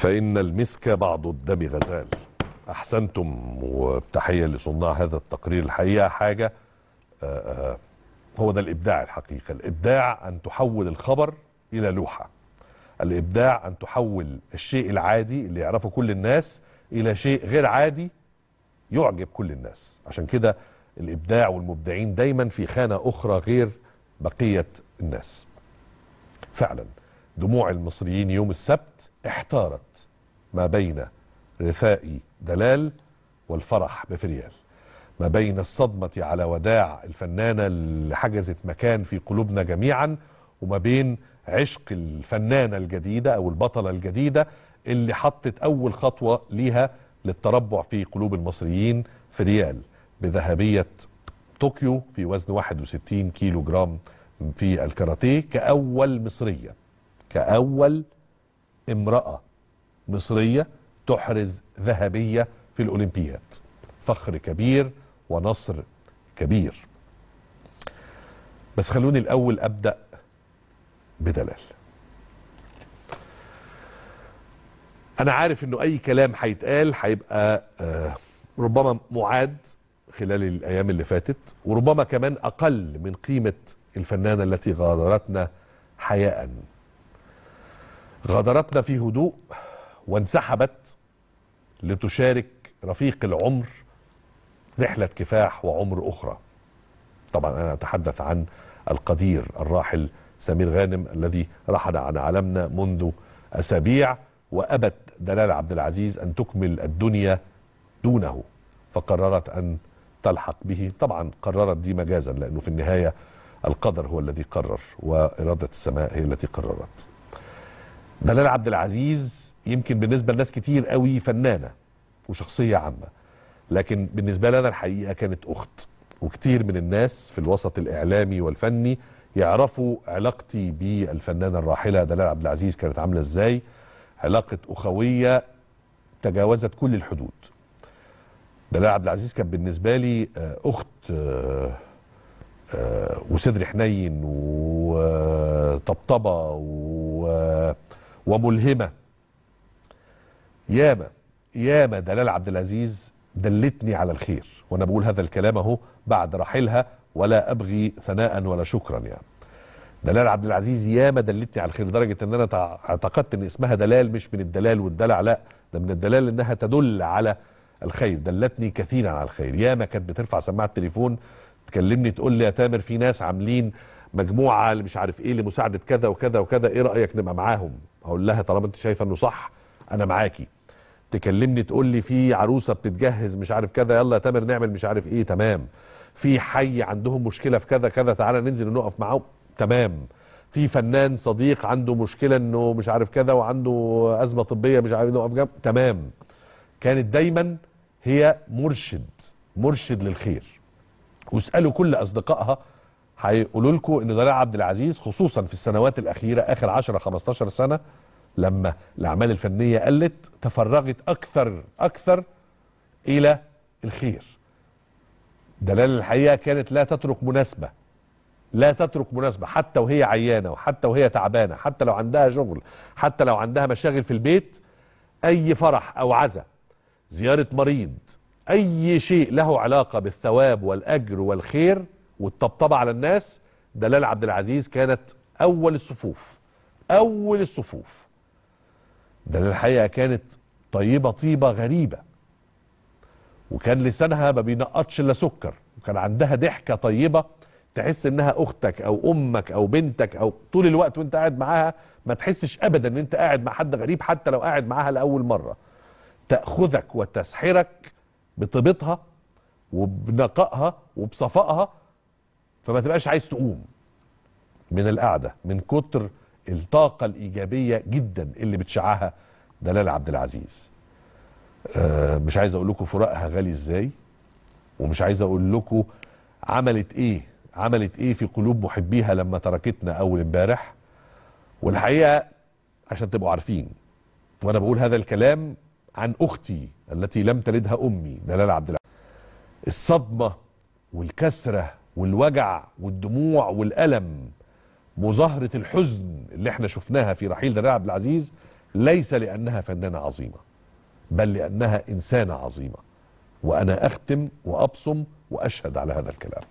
فإن المسك بعض الدم غزال أحسنتم وبتحية لصناع هذا التقرير الحقيقة حاجة آه، آه، هو ده الإبداع الحقيقة الإبداع أن تحول الخبر إلى لوحة الإبداع أن تحول الشيء العادي اللي يعرفه كل الناس إلى شيء غير عادي يعجب كل الناس عشان كده الإبداع والمبدعين دايما في خانة أخرى غير بقية الناس فعلا دموع المصريين يوم السبت احتارت ما بين رثاء دلال والفرح بفريال ما بين الصدمة على وداع الفنانة اللي حجزت مكان في قلوبنا جميعا وما بين عشق الفنانة الجديدة أو البطلة الجديدة اللي حطت أول خطوة ليها للتربع في قلوب المصريين في ريال بذهبية طوكيو في وزن 61 كيلو جرام في الكاراتيه كأول مصرية كأول امرأة مصرية تحرز ذهبية في الأولمبياد فخر كبير ونصر كبير بس خلوني الأول أبدأ بدلال أنا عارف إنه أي كلام هيتقال هيبقى آه، ربما معاد خلال الأيام اللي فاتت وربما كمان أقل من قيمة الفنانة التي غادرتنا حياءً غادرتنا في هدوء وانسحبت لتشارك رفيق العمر رحلة كفاح وعمر أخرى طبعا أنا أتحدث عن القدير الراحل سمير غانم الذي رحل عن عالمنا منذ أسابيع وأبت دلال عبد العزيز أن تكمل الدنيا دونه فقررت أن تلحق به طبعا قررت دي مجازا لأنه في النهاية القدر هو الذي قرر وإرادة السماء هي التي قررت دلال عبد العزيز يمكن بالنسبه لناس كتير قوي فنانه وشخصيه عامه لكن بالنسبه لي انا الحقيقه كانت اخت وكتير من الناس في الوسط الاعلامي والفني يعرفوا علاقتي بالفنانه الراحله دلال عبد العزيز كانت عامله ازاي علاقه اخويه تجاوزت كل الحدود دلال عبد العزيز كان بالنسبه لي آه، اخت آه، آه، وصدر حنين وطبطبه و وملهمه ياما ياما دلال عبد العزيز دلتني على الخير وانا بقول هذا الكلام اهو بعد رحيلها ولا ابغي ثناء ولا شكرا يعني دلال عبد العزيز ياما دلتني على الخير لدرجه ان انا اعتقدت ان اسمها دلال مش من الدلال والدلع لا ده من الدلال انها تدل على الخير دلتني كثيرا على الخير ياما كانت بترفع سماعه التليفون تكلمني تقول لي يا تامر في ناس عاملين مجموعه مش عارف ايه لمساعده كذا وكذا وكذا ايه رايك نبقى معاهم اقول لها طالما انت شايفه انه صح انا معاكي تكلمني تقول لي في عروسه بتتجهز مش عارف كذا يلا يا تامر نعمل مش عارف ايه تمام في حي عندهم مشكله في كذا كذا تعالى ننزل نقف معاهم تمام في فنان صديق عنده مشكله انه مش عارف كذا وعنده ازمه طبيه مش عارف نقف جنب تمام كانت دايما هي مرشد مرشد للخير واسالوا كل اصدقائها هيقولوا لكم ان ضلال عبد العزيز خصوصا في السنوات الاخيره اخر 10 15 سنه لما الاعمال الفنيه قلت تفرغت اكثر اكثر الى الخير دلال الحقيقه كانت لا تترك مناسبه لا تترك مناسبة حتى وهي عيانة وحتى وهي تعبانة حتى لو عندها شغل حتى لو عندها مشاغل في البيت أي فرح أو عزاء زيارة مريض أي شيء له علاقة بالثواب والأجر والخير والطبطبه على الناس دلال عبد العزيز كانت اول الصفوف اول الصفوف دلال الحقيقه كانت طيبه طيبه غريبه وكان لسانها ما بينقطش الا سكر وكان عندها ضحكه طيبه تحس انها اختك او امك او بنتك او طول الوقت وانت قاعد معاها ما تحسش ابدا ان انت قاعد مع حد غريب حتى لو قاعد معاها لاول مره تاخذك وتسحرك بطيبتها وبنقائها وبصفائها فما تبقاش عايز تقوم من القعده من كتر الطاقه الايجابيه جدا اللي بتشعها دلال عبد العزيز أه مش عايز اقول لكم فراقها غالي ازاي ومش عايز اقول لكم عملت ايه عملت ايه في قلوب محبيها لما تركتنا اول امبارح والحقيقه عشان تبقوا عارفين وانا بقول هذا الكلام عن اختي التي لم تلدها امي دلال عبد العزيز الصدمه والكسره والوجع والدموع والألم مظاهرة الحزن اللي احنا شفناها في رحيل دريع عبد العزيز ليس لأنها فنانة عظيمة بل لأنها إنسانة عظيمة وأنا أختم وأبصم وأشهد على هذا الكلام